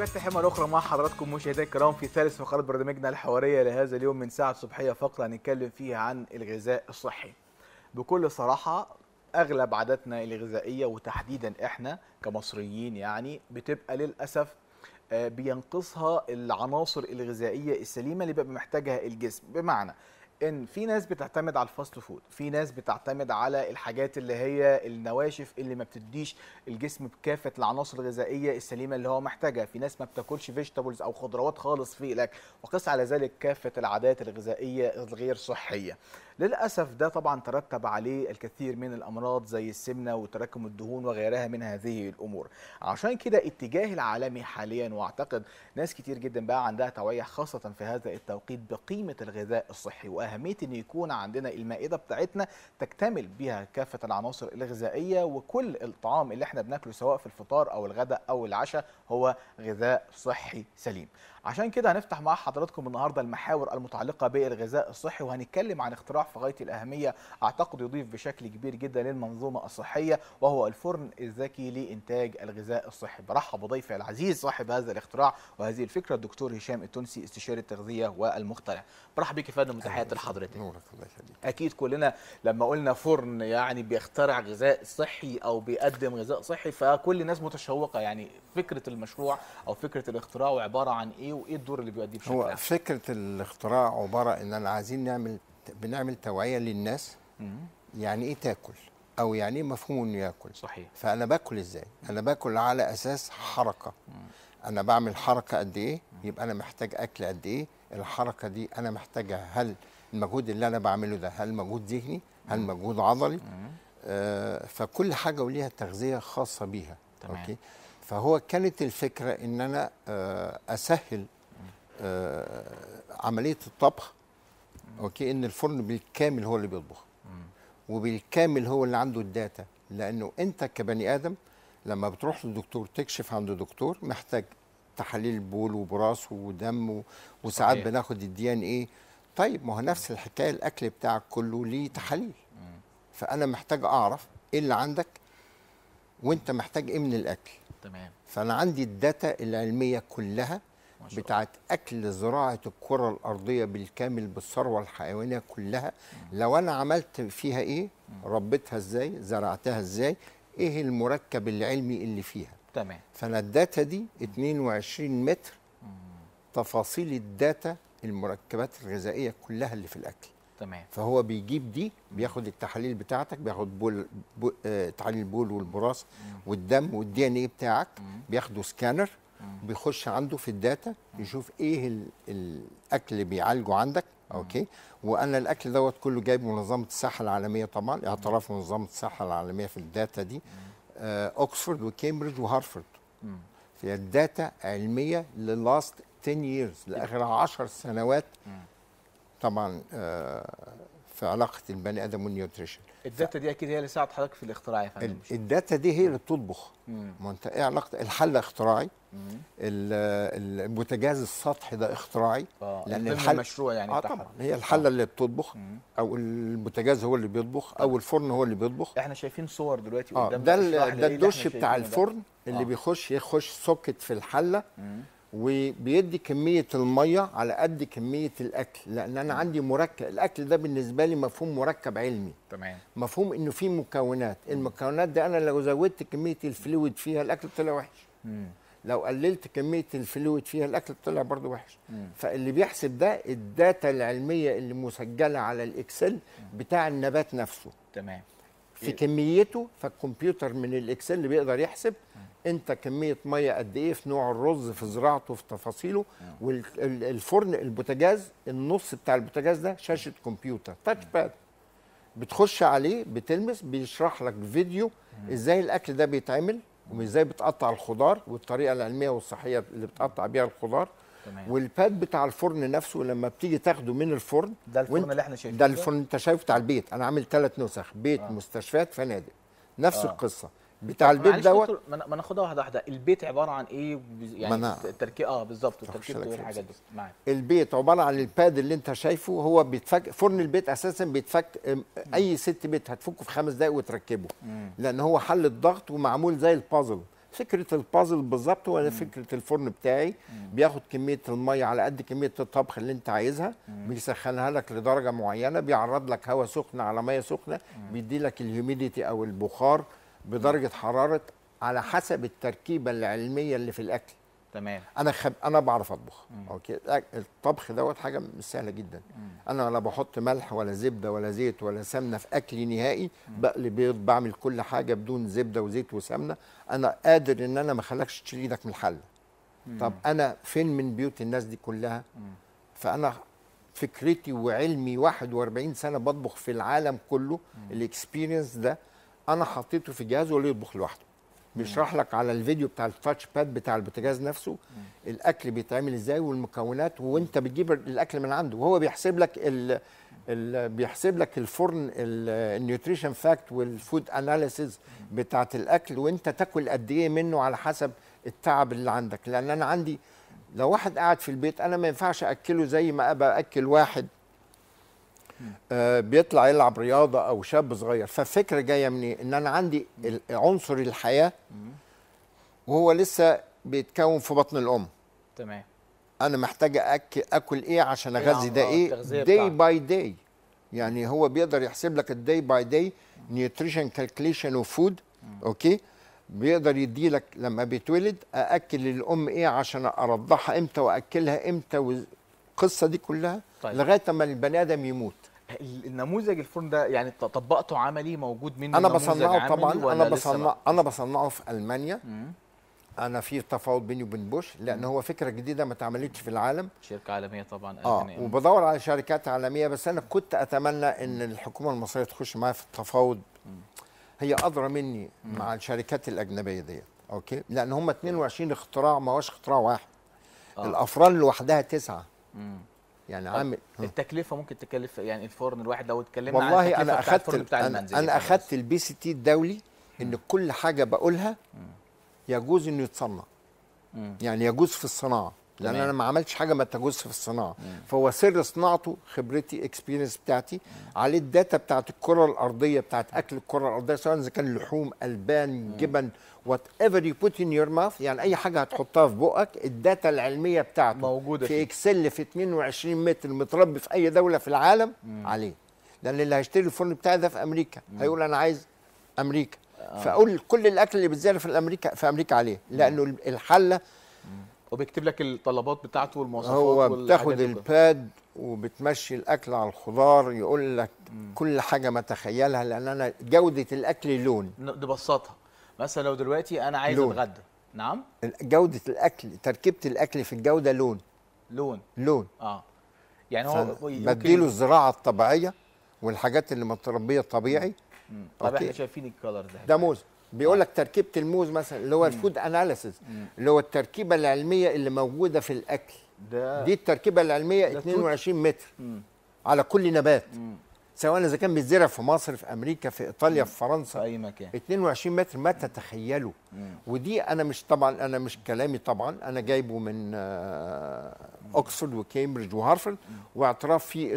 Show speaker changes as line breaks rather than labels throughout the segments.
نكتفي حمى اخرى مع حضراتكم مشاهدينا الكرام في ثالث فقرات برنامجنا الحواريه لهذا اليوم من ساعه صبحيه فقره هنتكلم فيها عن الغذاء الصحي. بكل صراحه اغلب عاداتنا الغذائيه وتحديدا احنا كمصريين يعني بتبقى للاسف آه، بينقصها العناصر الغذائيه السليمه اللي بيبقى محتاجها الجسم بمعنى ان في ناس بتعتمد على الفاست فود في ناس بتعتمد على الحاجات اللي هي النواشف اللي ما بتديش الجسم بكافه العناصر الغذائيه السليمه اللي هو محتاجها في ناس ما بتاكلش فيجيتابلز او خضروات خالص في الاكل وقس على ذلك كافه العادات الغذائيه الغير صحيه للأسف ده طبعا ترتب عليه الكثير من الأمراض زي السمنة وتراكم الدهون وغيرها من هذه الأمور عشان كده اتجاه العالمي حاليا واعتقد ناس كتير جدا بقى عندها توعية خاصة في هذا التوقيت بقيمة الغذاء الصحي وأهمية أن يكون عندنا المائدة بتاعتنا تكتمل بها كافة العناصر الغذائية وكل الطعام اللي احنا بناكله سواء في الفطار أو الغداء أو العشاء هو غذاء صحي سليم عشان كده هنفتح مع حضراتكم النهارده المحاور المتعلقه بالغذاء الصحي وهنتكلم عن اختراع في غايه الاهميه اعتقد يضيف بشكل كبير جدا للمنظومه الصحيه وهو الفرن الذكي لانتاج الغذاء الصحي برحب بضيفي العزيز صاحب هذا الاختراع وهذه الفكره الدكتور هشام التونسي استشاري التغذيه والمخترع برحب بك يا فندم وتحياتي لحضرتك نورك الله يخليك اكيد كلنا لما قلنا فرن يعني بيخترع غذاء صحي او بيقدم غذاء صحي فكل الناس متشوقه يعني فكره المشروع او فكره الاختراع عباره عن ايه وايه الدور اللي بيؤديه بشكل هو
فكره الاختراع عباره ان انا عايزين نعمل بنعمل توعيه للناس يعني ايه تاكل او يعني ايه مفهوم انه ياكل صحيح فانا باكل ازاي انا باكل على اساس حركه انا بعمل حركه قد ايه يبقى انا محتاج اكل قد ايه الحركه دي انا محتاجها هل المجهود اللي انا بعمله ده هل مجهود ذهني هل مجهود عضلي آه فكل حاجه وليها تغذيه خاصه بيها تمام. اوكي فهو كانت الفكره ان انا آه، اسهل آه، عمليه الطبخ اوكي ان الفرن بالكامل هو اللي بيطبخ وبالكامل هو اللي عنده الداتا لانه انت كبني ادم لما بتروح للدكتور تكشف عند دكتور محتاج تحاليل بول وبراس ودم وساعات بناخد الدي ان ايه طيب ما هو نفس الحكايه الاكل بتاعك كله ليه تحاليل فانا محتاج اعرف ايه اللي عندك وانت محتاج ايه من الاكل تمام فانا عندي الداتا العلميه كلها بتاعت اكل زراعه الكره الارضيه بالكامل بالثروه الحيوانيه كلها مم. لو انا عملت فيها ايه ربيتها ازاي زرعتها ازاي ايه المركب العلمي اللي فيها تمام فانا الداتا دي 22 متر تفاصيل الداتا المركبات الغذائيه كلها اللي في الاكل تمام فهو بيجيب دي بياخد التحاليل بتاعتك بياخد بول بو آه تحاليل البول والبراز والدم والدي ان ايه بتاعك بياخده سكانر بيخش عنده في الداتا يشوف ايه الاكل اللي بيعالجه عندك اوكي وانا الاكل دوت كله جايب منظمه الصحه العالميه طبعا اعتراف منظمه الصحه العالميه في الداتا دي آه اوكسفورد وكامبريدج وهارفرد فهي الداتا علميه للاست 10 ييرز لاخر 10 سنوات طبعا آه، في علاقه البني ادم والنيوتريشن
الداتا دي اكيد هي اللي ساعدت حضرتك في الاختراع يا فندم
الداتا دي هي اللي بتطبخ ما انت ايه علاقه الحل اختراعي البوتاجاز السطحي ده اختراعي آه. لان الحل مشروع يعني آه طبعا هي الحله آه. اللي بتطبخ مم. او البوتاجاز هو اللي بيطبخ او الفرن هو اللي بيطبخ احنا شايفين صور
دلوقتي آه. قدام ده ده الدش بتاع الفرن اللي آه.
بيخش يخش سوكت في الحله مم. وبيدي كميه الميه على قد كميه الاكل لان انا عندي مركب الاكل ده بالنسبه لي مفهوم مركب علمي تمام مفهوم انه فيه مكونات المكونات ده انا لو زودت كميه الفلويد فيها الاكل طلع وحش مم. لو قللت كميه الفلويد فيها الاكل طلع برضه وحش مم. فاللي بيحسب ده الداتا العلميه اللي مسجله على الاكسل بتاع النبات نفسه تمام في إيه. كميته فالكمبيوتر من الاكسل اللي بيقدر يحسب انت كميه ميه قد ايه في نوع الرز في زراعته في تفاصيله آه. والفرن البوتاجاز النص بتاع البوتاجاز ده شاشه كمبيوتر تاتش باد بتخش عليه بتلمس بيشرح لك فيديو ازاي الاكل ده بيتعمل وازاي بتقطع الخضار والطريقه العلميه والصحيه اللي بتقطع بيها الخضار والباد بتاع الفرن نفسه لما بتيجي تاخده من الفرن ده الفرن اللي احنا شايفينه ده الفرن انت شايفه بتاع البيت انا عامل ثلاث نسخ بيت آه. مستشفيات فنادق نفس آه. القصه بتاع البيت دوت
ما ناخدها واحده واحده البيت عباره عن ايه يعني
التركيب اه بالظبط التركيب والحاجات دي معاك البيت عباره عن الباد اللي انت شايفه هو بيتفك فرن البيت اساسا بيتفك اي ست بيت هتفكه في خمس دقائق وتركبه مم. لان هو حل الضغط ومعمول زي البازل فكره البازل بالظبط وانا فكره الفرن بتاعي بياخد كميه الميه على قد كميه الطبخ اللي انت عايزها بيسخنها لك لدرجه معينه بيعرض لك هواء سخن على ميه سخنه بيدي لك الهيوميديتي او البخار بدرجه حراره على حسب التركيبه العلميه اللي في الاكل تمام انا خب... انا بعرف اطبخ اوكي الطبخ دوت حاجه مش سهله جدا مم. انا لا بحط ملح ولا زبده ولا زيت ولا سمنه في اكلي نهائي بقلي بيض بعمل كل حاجه بدون زبده وزيت وسمنه انا قادر ان انا ما اخلكش تشيل ايدك من الحل طب انا فين من بيوت الناس دي كلها مم. فانا فكرتي وعلمي 41 سنه بطبخ في العالم كله الاكسبيرينس ده انا حطيته في جهاز ولا يطبخ لوحده بيشرح لك على الفيديو بتاع التاتش باد بتاع البوتجاز نفسه مم. الاكل بيتعمل ازاي والمكونات وانت بتجيب الاكل من عنده وهو بيحسب لك ال... ال... بيحسب لك الفرن النيوتريشن فاكت والفود اناليسيز بتاعه الاكل وانت تاكل قد ايه منه على حسب التعب اللي عندك لان انا عندي لو واحد قاعد في البيت انا ما ينفعش اكله زي ما ابقى اكل واحد آه، بيطلع يلعب رياضه او شاب صغير فالفكره جايه مني ان انا عندي عنصر الحياه وهو لسه بيتكون في بطن الام تمام انا محتاج أك... اكل ايه عشان اغذي ده آه، ايه داي باي داي يعني هو بيقدر يحسب لك الداي باي داي نيوتريشن كالكوليشن وفود اوكي بيقدر يدي لك لما بيتولد ااكل الام ايه عشان ارضعها امتى واكلها امتى والقصه دي كلها طيب. لغايه لما البني ادم يموت النموذج
الفرن ده يعني طبقته عملي موجود منه انا بصنعه طبعا انا بصنع
انا بصنعه في المانيا مم. انا في تفاوض بيني وبين بوش لان هو فكره جديده ما اتعملتش في العالم
شركه عالميه طبعا اه
وبدور على شركات عالميه بس انا كنت اتمنى ان الحكومه المصريه تخش معايا في التفاوض هي ادرى مني مم. مع الشركات الاجنبيه ديت اوكي لان هم 22 طيب. اختراع ما هوش اختراع واحد آه. الافران لوحدها تسعه مم. يعني عامل
التكلفه ممكن تكلف يعني الفرن الواحد لو اتكلمنا والله عن انا بتاع الفرن بتاع انا
اخذت البي سي تي الدولي ان م. كل حاجه بقولها يجوز انه يتصنع م. يعني يجوز في الصناعه لان انا ما عملتش حاجه ما تجوزش في الصناعه مم. فهو سر صناعته خبرتي اكسبيرينس بتاعتي مم. عليه الداتا بتاعت الكره الارضيه بتاعت اكل الكره الارضيه سواء اذا كان لحوم البان مم. جبن وات ايفر يو بوت ان يور ماوث يعني اي حاجه هتحطها في بقك الداتا العلميه بتاعته موجوده في اكسل في 22 متر متربي في اي دوله في العالم مم. عليه لان اللي هيشتري الفرن بتاعي ده في امريكا مم. هيقول انا عايز امريكا آه. فاقول كل الاكل اللي بيتزرع في امريكا في امريكا عليه لانه الحله وبيكتب
لك الطلبات بتاعته والمواصفات هو بتاخد
الباد وبتمشي الاكل على الخضار يقول لك مم. كل حاجه ما تخيلها لان انا جوده الاكل لون
نبسطها مثلا لو دلوقتي انا عايز لون. اتغدى نعم
جوده الاكل تركيبه الاكل في الجوده لون لون لون اه يعني هو بديله الزراعه الطبيعيه والحاجات اللي متربيه طبيعي مم. طب احنا شايفين الكلر ده ده موز بيقول لك تركيبه الموز مثلا اللي هو الفود اناليسيز اللي هو التركيبه العلميه اللي موجوده في الاكل ده دي التركيبه العلميه 22 متر مم. على كل نبات مم. سواء اذا كان بيتزرع في مصر في امريكا في ايطاليا مم. في فرنسا في اي مكان 22 متر ما تتخيله مم. ودي انا مش طبعا انا مش كلامي طبعا انا جايبه من اوكسفورد آه، وكامبريدج وهارفرد واعتراف في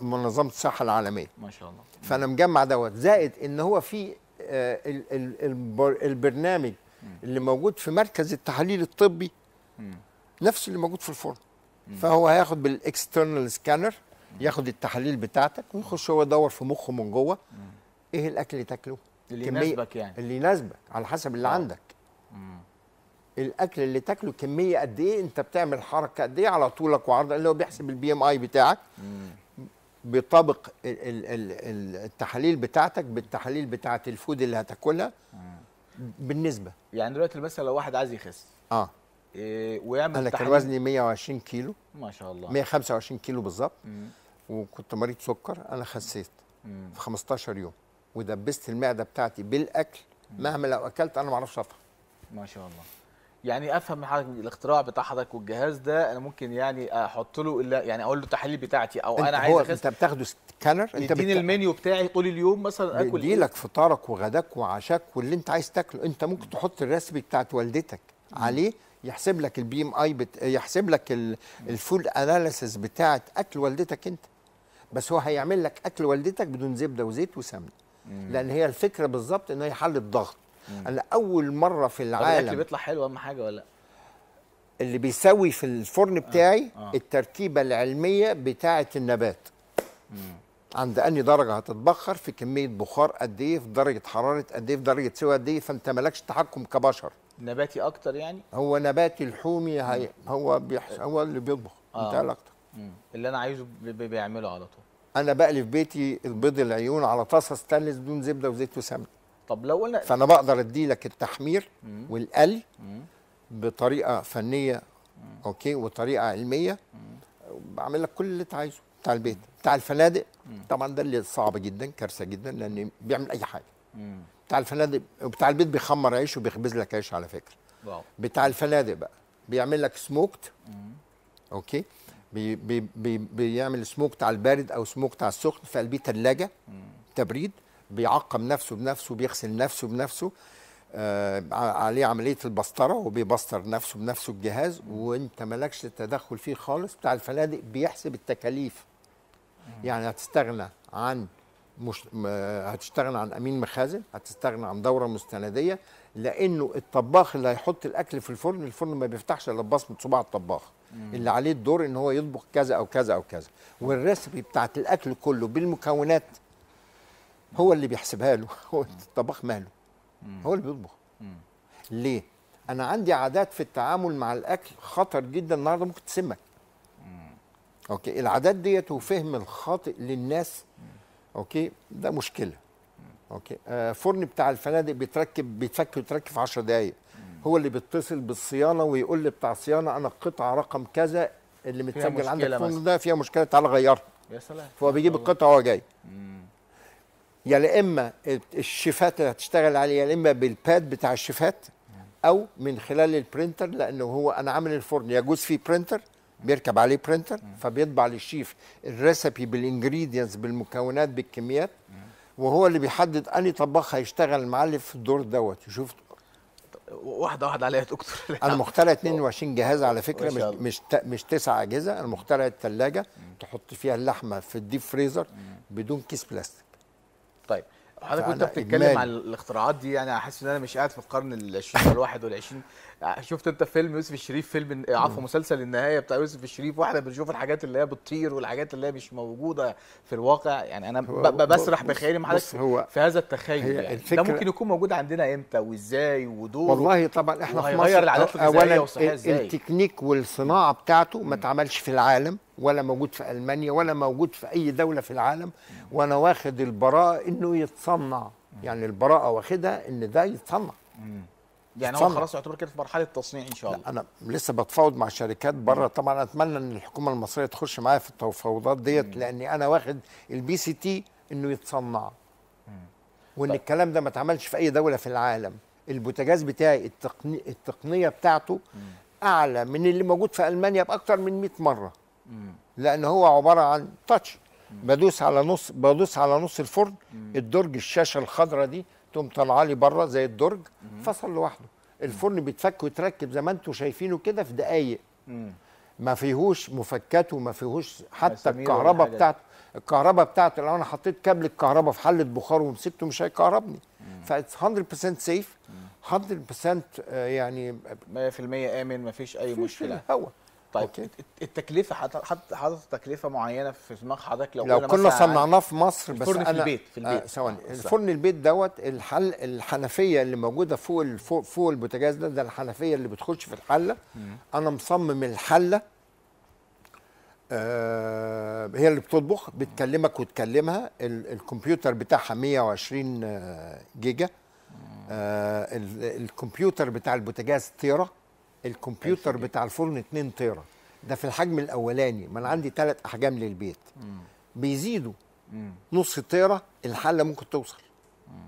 منظمه الصحه العالميه ما شاء الله فانا مجمع دوت زائد ان هو في آه، البرنامج اللي موجود في مركز التحليل الطبي نفس اللي موجود في الفرن فهو هياخد بالاكسترنال سكانر ياخد التحاليل بتاعتك ويخش هو يدور في مخه من جوه ايه الاكل اللي تاكله اللي يناسبك يعني اللي يناسبك على حسب اللي أوه. عندك مم. الاكل اللي تاكله كميه قد ايه انت بتعمل حركه قد ايه على طولك وعرضك اللي هو بيحسب البي ام اي بتاعك مم. بيطابق التحاليل بتاعتك بالتحاليل بتاعت الفود اللي هتاكلها بالنسبه
يعني دلوقتي مثلا لو واحد عايز يخس اه إيه ويعمل انا كان وزني
120 كيلو ما شاء الله 125 كيلو بالظبط وكنت مريض سكر انا خسيت مم. في 15 يوم ودبست المعده بتاعتي بالاكل مهما لو اكلت انا ما اعرفش ما شاء الله
يعني افهم من حضرتك الاختراع بتاع حضرتك والجهاز ده انا ممكن يعني احط له يعني اقول له التحاليل بتاعتي او انا عايز هو انت
بتاخده سكانر انت بتديني المنيو
بتاعي طول اليوم
مثلا اكل ايه لك فطارك وغداك وعشاك واللي انت عايز تاكله انت ممكن تحط الريسبي بتاعت والدتك عليه يحسب لك البي ام اي بت... يحسب لك الفول اناليسيس بتاعت اكل والدتك انت بس هو هيعمل لك اكل والدتك بدون زبده وزيت وسمنه لان هي الفكره بالظبط ان هي حل الضغط انا اول مره في العالم الاكل
بيطلع حلو اهم حاجه ولا لا
اللي بيسوي في الفرن آه. بتاعي آه. آه. التركيبه العلميه بتاعه النبات مم. عند اني درجه هتتبخر في كميه بخار قد ايه في درجه حراره قد ايه في درجه سوى قد ايه فانت مالكش تحكم كبشر
نباتي اكتر يعني
هو نباتي لحومي هي هو بيحس آه. هو اللي بيطبخ آه. انت علاقتك
اللي انا عايزه بيعمله على طول
انا بقلي في بيتي البيض العيون على طاسه ستانلس بدون زبده وزيت وسمنه طب لو قلنا فانا بقدر ادي لك التحمير مم. والقلي بطريقه فنيه مم. اوكي وطريقه علميه بعمل لك كل اللي انت عايزه بتاع البيت بتاع الفنادق طبعا ده اللي صعب جدا كارثه جدا لان بيعمل اي حاجه بتاع الفنادق وبتاع البيت بيخمر عيش وبيخبز لك عيش على فكره واو. بتاع الفنادق بقى بيعمل لك سموكت اوكي بي بي بي بيعمل سموكت على البارد او سموكت على السخن في قلبيه ثلاجه تبريد بيعقم نفسه بنفسه بيغسل نفسه بنفسه آه عليه عمليه البسطره وبيبسطر نفسه بنفسه الجهاز وانت مالكش تدخل فيه خالص بتاع الفنادق بيحسب التكاليف يعني هتستغنى عن مش هتستغنى عن امين مخازن هتستغنى عن دوره مستنديه لانه الطباخ اللي هيحط الاكل في الفرن الفرن ما بيفتحش الا بصمه صباع الطباخ مم. اللي عليه الدور ان هو يطبخ كذا او كذا او كذا والريسبي بتاعت الاكل كله بالمكونات هو اللي بيحسبها له هو الطباخ ماله هو اللي بيطبخ ليه انا عندي عادات في التعامل مع الاكل خطر جدا النهارده ممكن تسمك اوكي العادات ديت وفهم الخاطئ للناس اوكي ده مشكله اوكي آه فرن بتاع الفنادق بيتركب بيتفك ويتركب في 10 دقائق هو اللي بيتصل بالصيانه ويقول لي بتاع صيانه انا القطعه رقم كذا اللي متسجل عندك الفرن ده فيها مشكله تعالى غيرها يا سلام فهو بيجيب القطعه وهو جاي يا يعني اما الشيفات اللي هتشتغل عليه يا اما بالباد بتاع الشيفات او من خلال البرينتر لانه هو انا عامل الفرن يجوز فيه برينتر بيركب عليه برينتر فبيطبع للشيف الريسبي بالانجريدينتس بالمكونات بالكميات وهو اللي بيحدد اني طباخ هيشتغل معاه في الدور دوت يشوف
واحده واحده عليها يا دكتور انا
مخترع 22 جهاز على فكره مش مش مش تسع اجهزه انا مخترع الثلاجه تحط فيها اللحمه في الديب فريزر بدون كيس بلاستيك طيب حضرتك وانت بتتكلم عن
الاختراعات دي يعني احس ان انا مش قاعد في القرن ال 20 ولا 21 شفت انت فيلم يوسف الشريف فيلم عفوا مسلسل النهايه بتاع يوسف الشريف واحنا بنشوف الحاجات اللي هي بتطير والحاجات اللي هي مش موجوده في الواقع يعني انا بسرح بخيالي مع حضرتك في هذا التخيل يعني ده ممكن يكون موجود عندنا امتى وازاي ودوره والله طبعا احنا في مصر العادات والصحيه ازاي
التكنيك والصناعه بتاعته ما اتعملش في العالم ولا موجود في المانيا ولا موجود في اي دوله في العالم وانا واخد البراءه انه يتصنع يعني البراءه واخدها ان ده يتصنع
يعني هو خلاص يعتبر كده في مرحله تصنيع ان شاء الله
لا انا لسه بتفاوض مع شركات بره طبعا اتمنى ان الحكومه المصريه تخش معايا في التفاوضات ديت لاني انا واخد البي سي تي انه يتصنع وان طيب. الكلام ده ما اتعملش في اي دوله في العالم البوتاجاز بتاعي التقني التقنيه بتاعته مم. اعلى من اللي موجود في المانيا باكثر من 100 مره لان هو عباره عن تاتش بدوس على نص بدوس على نص الفرن الدرج الشاشه الخضراء دي تقوم طالعه لي بره زي الدرج فصل لوحده الفرن بيتفك ويتركب زي ما انتم شايفينه كده في دقايق ما فيهوش مفكات وما فيهوش حتى الكهرباء بتاعته الكهرباء بتاعته لو انا حطيت كابل الكهرباء في حله بخار ومسكته مش هيكهربني ف 100% سيف 100%
يعني 100% امن ما فيش اي مشكله هوا طيب أوكي. التكلفه حط تكلفه معينه في دماغ حضرتك لو, لو كنا صنعناه في مصر بس الفرن أنا في البيت في آه، البيت ثواني آه الفرن
البيت دوت الحل الحنفيه اللي موجوده فوق فوق, فوق البوتاجاز ده ده الحنفيه اللي بتخش في الحله مم. انا مصمم الحله آه هي اللي بتطبخ بتكلمك وتكلمها الكمبيوتر بتاعها 120 جيجا آه الكمبيوتر بتاع البوتاجاز تيرا الكمبيوتر بتاع الفرن 2 تيرا ده في الحجم الاولاني ما انا عندي ثلاث احجام للبيت مم. بيزيدوا مم. نص تيرا الحله ممكن توصل مم.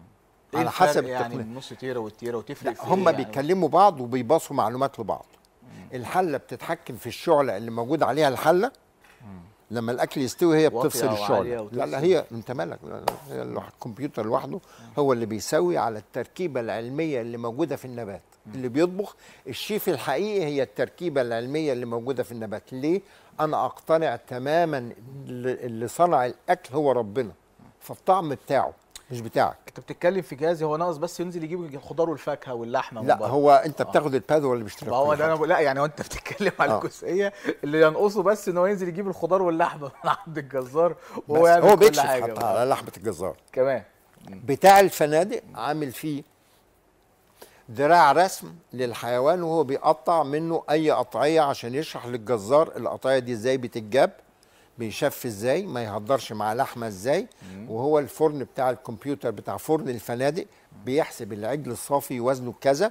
إيه على حسب يعني التقنية. النص
تيرا والتيرا وتفرق في إيه هم يعني بيتكلموا
يعني؟ بعض وبيباصوا معلومات لبعض مم. الحله بتتحكم في الشعله اللي موجود عليها الحله مم. لما الاكل يستوي هي بتفصل الشعله لا لا هي انت مالك هي الكمبيوتر لوحده هو اللي بيسوي على التركيبه العلميه اللي موجوده في النبات اللي بيطبخ الشيف الحقيقي هي التركيبه العلميه اللي موجوده في النبات ليه انا اقتنع تماما اللي صنع الاكل هو ربنا فالطعم بتاعه مش بتاعك انت بتتكلم في جهاز هو ناقص بس ينزل يجيب
الخضار والفاكهه واللحمه لا هو انت آه. بتاخد
آه. الباد ولا بيشتري هو انا
لا يعني هو انت بتتكلم على آه. الجزئيه اللي ينقصه بس ان هو ينزل يجيب الخضار واللحمه من عند الجزار وهو يعمل هو حاجه حتى على لحمه
الجزار كمان بتاع الفنادق عامل فيه ذراع رسم للحيوان وهو بيقطع منه اي قطعيه عشان يشرح للجزار القطعيه دي ازاي بتتجاب بيشف ازاي ما يهدرش مع لحمه ازاي وهو الفرن بتاع الكمبيوتر بتاع فرن الفنادق بيحسب العجل الصافي وزنه كذا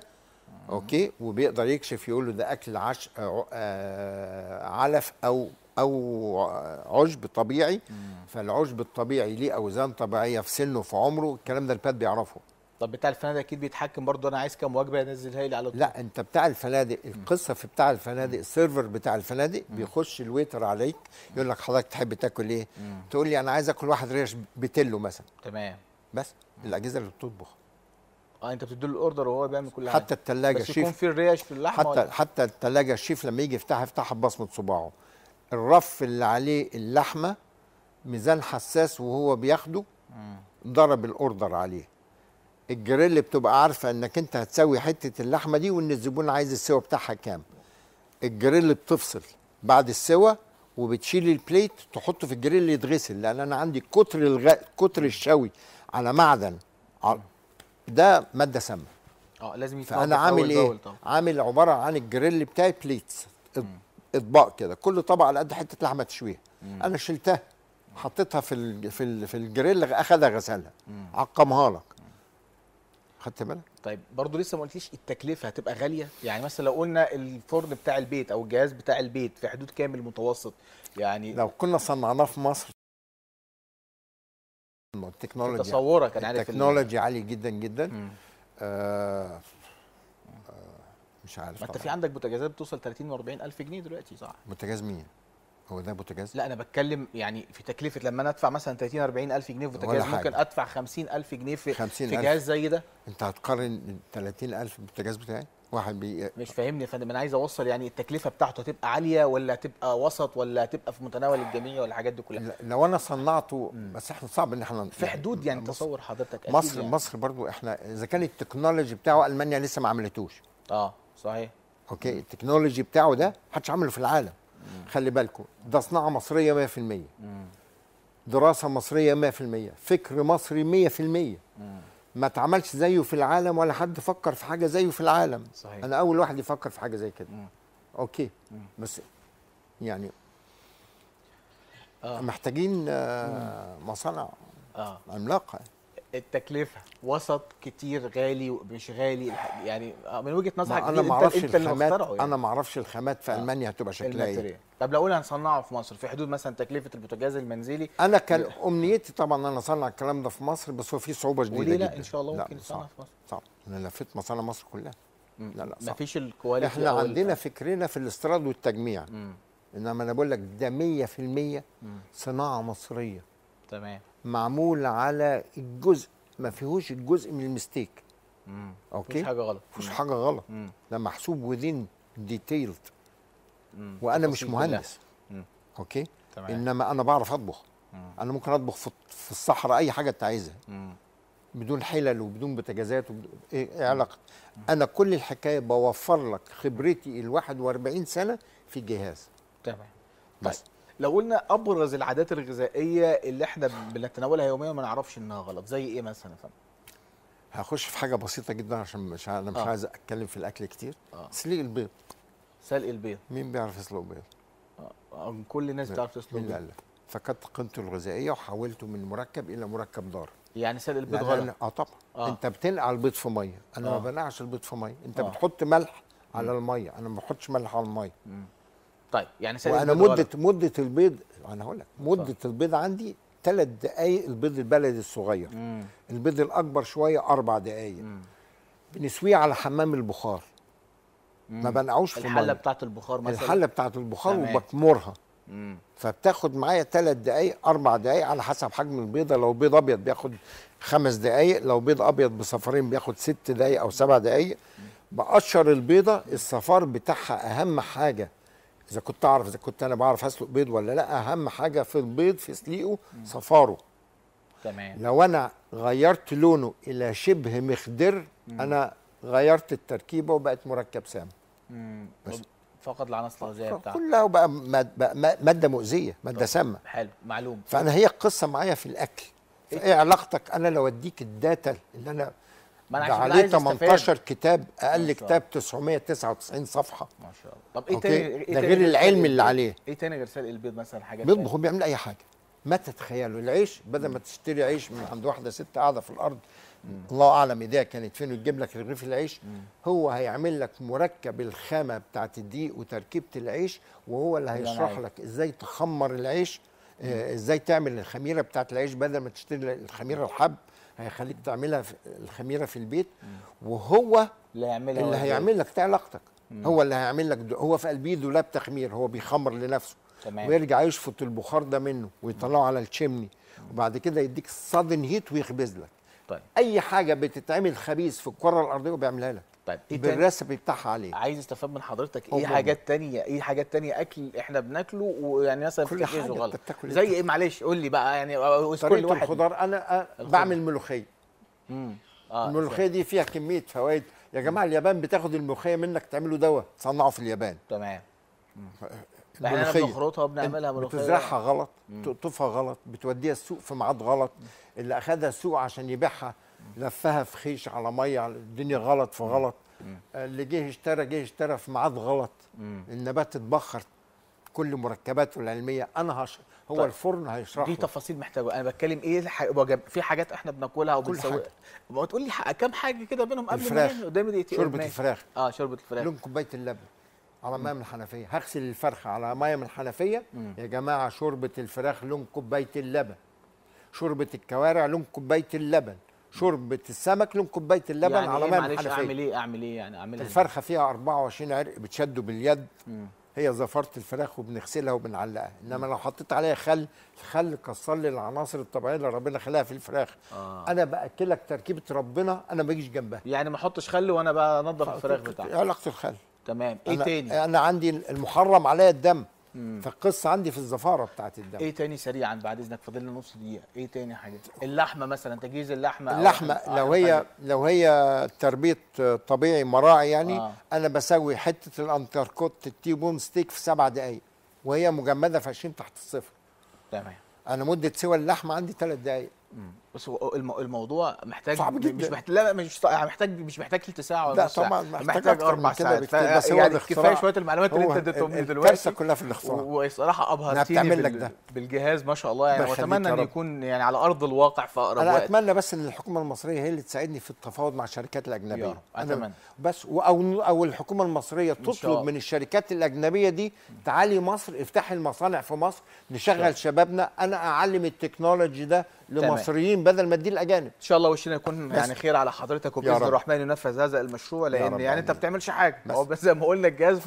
اوكي وبيقدر يكشف يقول له ده اكل عش آه, آه، علف او او عشب طبيعي فالعشب الطبيعي ليه اوزان طبيعيه في سنه في عمره الكلام ده الباد بيعرفه طب بتاع الفنادق اكيد بيتحكم برضه انا عايز كام وجبه ينزلها لي على طول لا انت بتاع الفنادق القصه في بتاع الفنادق السيرفر بتاع الفنادق بيخش الويتر عليك يقول لك حضرتك تحب تاكل ايه؟ تقول لي انا عايز اكل واحد ريش بتلو مثلا تمام بس الاجهزه اللي بتطبخ
اه انت بتدي له الاوردر وهو بيعمل كل حاجه حتى الثلاجه شيف بس يكون في الريش في اللحمه حتى ولا؟
حتى الثلاجه الشيف لما يجي يفتحها يفتحها ببصمه صباعه الرف اللي عليه اللحمه ميزان حساس وهو بياخده ضرب الاوردر عليه الجريل بتبقى عارفه انك انت هتسوي حته اللحمه دي وان الزبون عايز السوا بتاعها كام الجريل بتفصل بعد السوا وبتشيل البليت تحطه في الجريل يتغسل لان انا عندي كتر الغ... كتر الشوي على معدن آه، ده ماده سامه اه لازم فانا عامل ايه عامل عباره عن الجريل بتاعي بليتس اطباق كده كل طبق على قد حته لحمه تشويها انا شلتها حطيتها في ال... في ال... في الجريل اخدها غسلها عقمها لك خدت بالك
طيب برضه لسه ما قلتليش التكلفه هتبقى غاليه يعني مثلا لو قلنا الفرن بتاع البيت او الجهاز بتاع البيت في حدود كام المتوسط يعني لو كنا صنعناه في مصر
التكنولوجيا تصورك انا عارف التكنولوجي عاليه جدا جدا آه، آه، مش عارف ما انت في عندك
بوتجازات بتوصل 30 و 40 الف جنيه دلوقتي صح
بوتجاز مين
هو ده بوتجاز؟ لا انا بتكلم يعني في تكلفه لما انا ادفع مثلا 30 40 الف جنيه في بوتجاز ممكن ادفع 50 الف جنيه في, 50 في جهاز زي ده
انت هتقارن 30 الف بوتجاز بتاعي؟ واحد بي...
مش فاهمني يا فندم انا عايز اوصل يعني التكلفه بتاعته هتبقى عاليه ولا هتبقى وسط ولا هتبقى في متناول الجميع ولا الحاجات دي كلها
لو انا صنعته بس احنا صعب ان احنا في
حدود يعني مصر تصور حضرتك مصر يعني.
مصر برضو احنا اذا كان التكنولوجي بتاعه المانيا لسه ما عملتوش اه صحيح اوكي التكنولوجي بتاعه ده محدش عمله في العالم خلي بالكم ده صناعه مصريه 100% دراسه مصريه 100% فكر مصري 100% ما اتعملش زيه في العالم ولا حد فكر في حاجه زيه في العالم صحيح. انا اول واحد يفكر في حاجه زي كده اوكي مم. بس يعني آه. محتاجين آه مصانع آه. عملاقه التكلفه وسط كتير غالي مش
غالي يعني آه، من وجهه نظرك انا ما اعرفش الخامات يعني. انا
ما اعرفش الخامات في آه. المانيا هتبقى شكلها ايه
طب لو قلنا هنصنعه في مصر في حدود مثلا تكلفه البوتاجاز المنزلي انا كان
امنيتي طبعا ان انا اصنع الكلام ده في مصر بس هو في صعوبه جديده وليه لا جدا. ان شاء الله ممكن نصنع في مصر صعب انا لفيت مصانع مصر كلها مم. لا لا صعب. مفيش الكواليتي احنا عندنا فكرنا في الاستيراد والتجميع مم. انما انا بقول لك ده 100% صناعه مصريه تمام معمول على الجزء ما فيهوش الجزء من المستيك مم. اوكي مفيش حاجه غلط مفيش حاجه غلط مم. ده محسوب وذين ديتيلد وانا مش مهندس مم. اوكي تمام. انما انا بعرف اطبخ مم. انا ممكن اطبخ في الصحراء اي حاجه انت عايزها بدون حلل وبدون بتجازات وبدون ايه, إيه علاقه انا كل الحكايه بوفر لك خبرتي ال 41 سنه في الجهاز تمام بس طيب. لو قلنا ابرز العادات الغذائيه اللي احنا
بنتناولها يوميا ما نعرفش انها غلط زي ايه مثلا يا فندم
هخش في حاجه بسيطه جدا عشان مش انا مش آه. عايز اتكلم في الاكل كتير آه. سليق البيض سلق البيض مين بيعرف يسلق بيض آه. آه، كل الناس بتعرف تسلق بيض لا لا فقدت قيمته الغذائيه وحولته من مركب الى مركب ضار
يعني سلق البيض غلط
اه طبعا آه. انت بتنقع البيض في ميه انا آه. ما بنقعش البيض في ميه انت آه. بتحط ملح على الميه انا ما بحطش ملح على الميه
طيب يعني سيد وانا مده ولا.
مده البيض انا هقول لك مده طيب. البيض عندي ثلاث دقائق البيض البلدي الصغير مم. البيض الاكبر شويه اربع دقائق بنسويه على حمام البخار مم. ما بنقعوش في الحله بتاعه البخار مثلا الحله بتاعه البخار تمام. وبكمرها فبتاخد معايا ثلاث دقائق اربع دقائق على حسب حجم البيضه لو بيض ابيض بياخد خمس دقائق لو بيض ابيض بصفرين بياخد ست دقائق او سبع دقائق بقشر البيضه الصفار بتاعها اهم حاجه اذا كنت اعرف اذا كنت انا بعرف اسلق بيض ولا لا اهم حاجه في البيض في سليقه صفاره تمام لو انا غيرت لونه الى شبه مخدر مم. انا غيرت التركيبه وبقت مركب سام
بس فقد العناصر الغذائيه بتاعته كلها
وبقى ماده مؤذيه ماده سامه
حلو معلوم فانا هي
القصه معايا في الاكل فايه علاقتك انا لو اديك الداتا اللي انا
ما انا ده عليه 18 كتاب اقل كتاب
999 صفحه ما شاء الله طب ايه تاني إيه ده غير العلم اللي عليه ايه تاني غير سلق البيض مثلا حاجات بيطبخ بيعمل اي حاجه ما تتخيلوا العيش بدل ما تشتري عيش من عند واحده ست قاعده في الارض مم. الله اعلم ايديها كانت فين وتجيب لك رغيف العيش مم. هو هيعمل لك مركب الخامه بتاعت الدقيق وتركيبه العيش وهو اللي هيشرح لك ازاي تخمر العيش آه ازاي تعمل الخميره بتاعت العيش بدل ما تشتري الخميره الحب هيخليك تعملها في الخميره في البيت وهو
اللي هيعملها اللي هيعمل
لك علاقتك هو اللي هيعمل لك هو في قلبيه دولاب تخمير هو بيخمر لنفسه تمام. ويرجع يشفط البخار ده منه ويطلعه على الشمني وبعد كده يديك صادن هيت ويخبز لك طيب. اي حاجه بتتعمل خبيث في الكره الارضيه وبيعملها لك طيب إيه بالريسبي بتاعها عليه عايز استفاد من حضرتك ايه حاجات تانية ايه حاجات
تانية اكل احنا بناكله ويعني مثلا في حاجه غلط زي ايه معلش قول لي بقى يعني طريقه الخضار انا
الخضر. بعمل ملوخيه امم آه الملوخيه دي فيها كميه فوائد يا جماعه اليابان بتاخد الملوخيه منك تعمله دواء تصنعه في اليابان تمام الملوخيه بنخرطها وبنعملها ملوخيه بتزرعها غلط تقطفها غلط بتوديها السوق في ميعاد غلط اللي اخذها السوق عشان يبيعها لفها في خيش على ميه الدنيا غلط في غلط اللي جه اشترى جه اشترى في ميعاد غلط النبات اتبخر كل مركباته العلميه انا هش... هو طيب. الفرن هيشرح دي تفاصيل محتاجه انا
بتكلم ايه ح... في حاجات احنا بناكلها وبنسويها ما تقول لي ح... كام حاجه كده بينهم قبل الفراخ. ما
دقيقتين شوربه الفراخ اه شوربه الفراخ لون كوبايه اللبن على ميه من الحنفيه هغسل الفرخه على ميه من الحنفيه يا جماعه شوربه الفراخ لون كوبايه اللبن شوربه الكوارع لون كوبايه اللبن شوربه السمك لون كوبايه اللبن يعني على ميه معلش اعمل
ايه اعمل ايه يعني اعمل الفرخه
فيها 24 عرق بتشده باليد مم. هي زفره الفراخ وبنغسلها وبنعلقها انما لو حطيت عليها خل الخل كسر لي العناصر الطبيعيه اللي ربنا خلقها في الفراخ آه. انا باكلك تركيبه ربنا انا ما اجيش جنبها يعني ما احطش
خل وانا بنضف
الفراخ بتاعتي علاقه الخل
تمام ايه أنا تاني
انا عندي المحرم عليا الدم فالقصه عندي في الزفاره بتاعت الدم ايه
تاني سريعا بعد اذنك فاضلنا نص دقيقه ايه تاني حاجه اللحمه مثلا تجهيز اللحمه اللحمه لو هي
لو هي تربيه طبيعي مراعي يعني آه. انا بسوي حته الانتركوت التي بون ستيك في سبع دقائق وهي مجمده في 20 تحت الصفر تمام انا مده سوى اللحمه عندي ثلاث دقائق بس هو الموضوع محتاج صعب جدا مش محتاج لا مش محتاج مش محتاج
ثلث ساعه ولا ساعه طبعا محتاج, محتاج اربع ساعات بكتير بس هو يعني كفايه شويه المعلومات اللي انت اديتهم دلوقتي الكارثه كلها في الاختراع وصراحه ابهرتني بال بالجهاز ما شاء الله يعني واتمنى ان يكون يعني على ارض الواقع في اقرب وقت انا اتمنى
بس ان الحكومه المصريه هي اللي تساعدني في التفاوض مع الشركات الاجنبيه اتمنى بس او او الحكومه المصريه تطلب من الشركات الاجنبيه دي تعالي مصر افتحي المصانع في مصر نشغل شبابنا انا اعلم التكنولوجي ده لمصريين بدل ما تديه الاجانب ان شاء الله وشنا يكون يعني خير
على حضرتك وباذن الرحمن ينفذ هذا المشروع لان يعني انت ما بتعملش حاجه هو بس زي ما قلنا الجهاز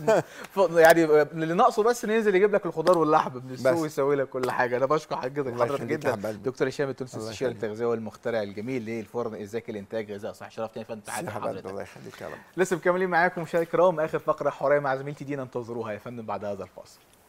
يعني اللي ناقصه بس ننزل يجيب لك الخضار واللحم من السوق يسوي لك كل حاجه انا بشكر حضرتك حضرتك جدا دكتور هشام التونسي استشاري التغذيه والمخترع الجميل للفرن ازيك الانتاج غذاء صحي شرفتني فندم تعالى حضرتك الله يخليك يا رب لسه مكملين معاكم مشاهدينا الكرام اخر فقره حواريه مع زميلتي دينا انتظروها يا فندم بعد هذا الفاصل